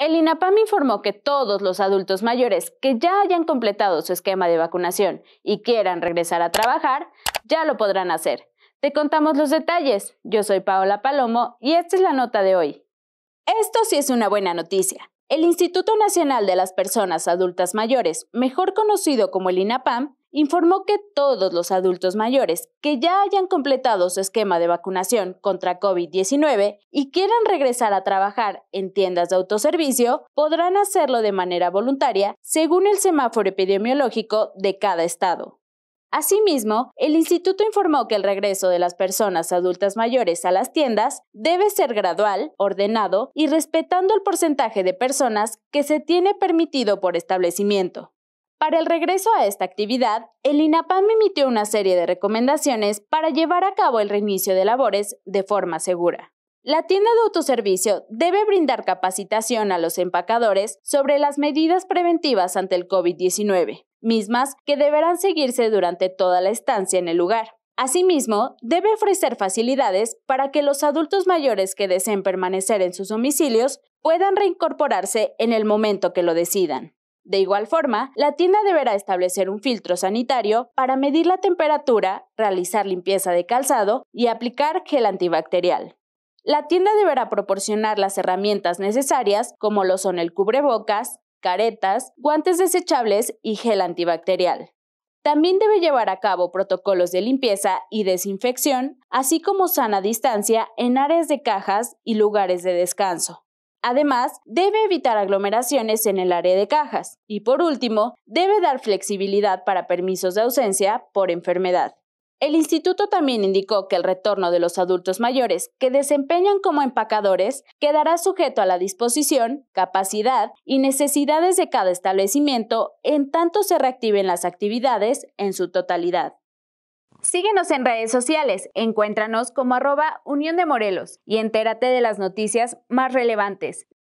El INAPAM informó que todos los adultos mayores que ya hayan completado su esquema de vacunación y quieran regresar a trabajar, ya lo podrán hacer. Te contamos los detalles. Yo soy Paola Palomo y esta es la nota de hoy. Esto sí es una buena noticia. El Instituto Nacional de las Personas Adultas Mayores, mejor conocido como el INAPAM, informó que todos los adultos mayores que ya hayan completado su esquema de vacunación contra COVID-19 y quieran regresar a trabajar en tiendas de autoservicio podrán hacerlo de manera voluntaria según el semáforo epidemiológico de cada estado. Asimismo, el instituto informó que el regreso de las personas adultas mayores a las tiendas debe ser gradual, ordenado y respetando el porcentaje de personas que se tiene permitido por establecimiento. Para el regreso a esta actividad, el INAPAM emitió una serie de recomendaciones para llevar a cabo el reinicio de labores de forma segura. La tienda de autoservicio debe brindar capacitación a los empacadores sobre las medidas preventivas ante el COVID-19, mismas que deberán seguirse durante toda la estancia en el lugar. Asimismo, debe ofrecer facilidades para que los adultos mayores que deseen permanecer en sus domicilios puedan reincorporarse en el momento que lo decidan. De igual forma, la tienda deberá establecer un filtro sanitario para medir la temperatura, realizar limpieza de calzado y aplicar gel antibacterial. La tienda deberá proporcionar las herramientas necesarias, como lo son el cubrebocas, caretas, guantes desechables y gel antibacterial. También debe llevar a cabo protocolos de limpieza y desinfección, así como sana distancia en áreas de cajas y lugares de descanso. Además, debe evitar aglomeraciones en el área de cajas y, por último, debe dar flexibilidad para permisos de ausencia por enfermedad. El instituto también indicó que el retorno de los adultos mayores que desempeñan como empacadores quedará sujeto a la disposición, capacidad y necesidades de cada establecimiento en tanto se reactiven las actividades en su totalidad. Síguenos en redes sociales, encuéntranos como arroba Unión de Morelos y entérate de las noticias más relevantes.